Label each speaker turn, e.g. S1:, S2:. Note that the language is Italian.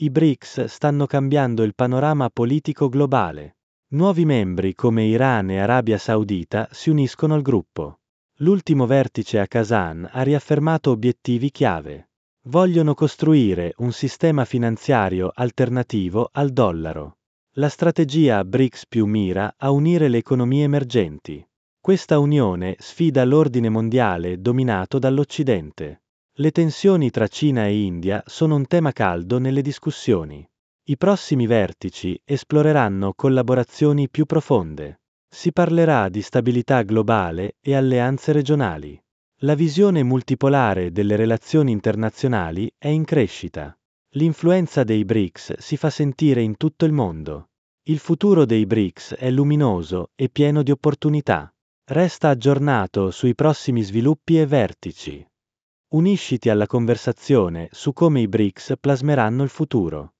S1: I BRICS stanno cambiando il panorama politico globale. Nuovi membri come Iran e Arabia Saudita si uniscono al gruppo. L'ultimo vertice a Kazan ha riaffermato obiettivi chiave. Vogliono costruire un sistema finanziario alternativo al dollaro. La strategia BRICS più mira a unire le economie emergenti. Questa unione sfida l'ordine mondiale dominato dall'Occidente. Le tensioni tra Cina e India sono un tema caldo nelle discussioni. I prossimi vertici esploreranno collaborazioni più profonde. Si parlerà di stabilità globale e alleanze regionali. La visione multipolare delle relazioni internazionali è in crescita. L'influenza dei BRICS si fa sentire in tutto il mondo. Il futuro dei BRICS è luminoso e pieno di opportunità. Resta aggiornato sui prossimi sviluppi e vertici. Unisciti alla conversazione su come i BRICS plasmeranno il futuro.